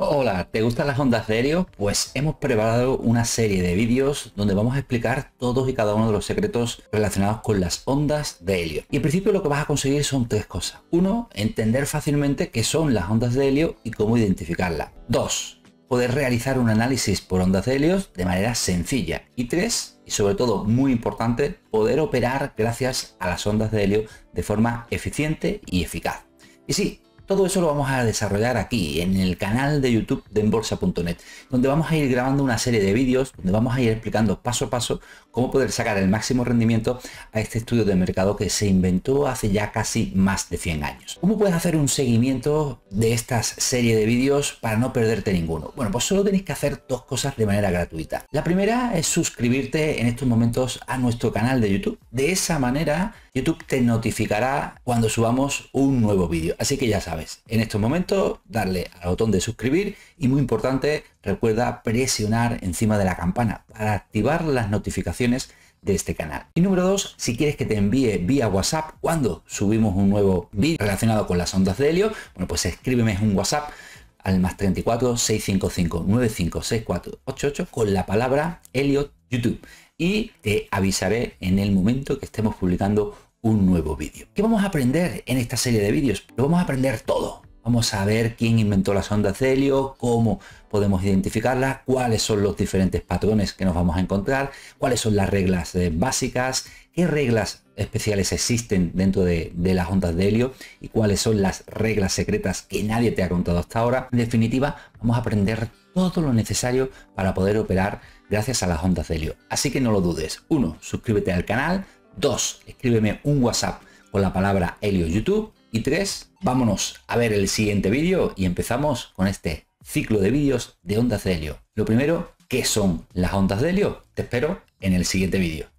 Hola, ¿te gustan las ondas de helio? Pues hemos preparado una serie de vídeos donde vamos a explicar todos y cada uno de los secretos relacionados con las ondas de helio. Y en principio lo que vas a conseguir son tres cosas. Uno, entender fácilmente qué son las ondas de helio y cómo identificarlas. Dos, poder realizar un análisis por ondas de helio de manera sencilla. Y tres, y sobre todo muy importante, poder operar gracias a las ondas de helio de forma eficiente y eficaz. Y sí, todo eso lo vamos a desarrollar aquí, en el canal de YouTube de Embolsa.net, donde vamos a ir grabando una serie de vídeos, donde vamos a ir explicando paso a paso cómo poder sacar el máximo rendimiento a este estudio de mercado que se inventó hace ya casi más de 100 años. ¿Cómo puedes hacer un seguimiento de esta serie de vídeos para no perderte ninguno? Bueno, pues solo tenéis que hacer dos cosas de manera gratuita. La primera es suscribirte en estos momentos a nuestro canal de YouTube. De esa manera YouTube te notificará cuando subamos un nuevo vídeo. Así que ya sabes, en estos momentos darle al botón de suscribir y muy importante, recuerda presionar encima de la campana para activar las notificaciones de este canal. Y número dos, si quieres que te envíe vía WhatsApp cuando subimos un nuevo vídeo relacionado con las ondas de helio, bueno, pues escríbeme un WhatsApp al más 34 655 956488 con la palabra helio YouTube y te avisaré en el momento que estemos publicando un nuevo vídeo. ¿Qué vamos a aprender en esta serie de vídeos? Lo vamos a aprender todo. Vamos a ver quién inventó la sonda celio cómo podemos identificarla, cuáles son los diferentes patrones que nos vamos a encontrar, cuáles son las reglas eh, básicas, qué reglas especiales existen dentro de, las ondas de helio y cuáles son las reglas secretas que nadie te ha contado hasta ahora. En definitiva, vamos a aprender todo lo necesario para poder operar gracias a las ondas de helio. Así que no lo dudes. uno, Suscríbete al canal. 2. Escríbeme un WhatsApp con la palabra helio YouTube. Y 3. Vámonos a ver el siguiente vídeo y empezamos con este ciclo de vídeos de ondas de helio. Lo primero, ¿qué son las ondas de helio? Te espero en el siguiente vídeo.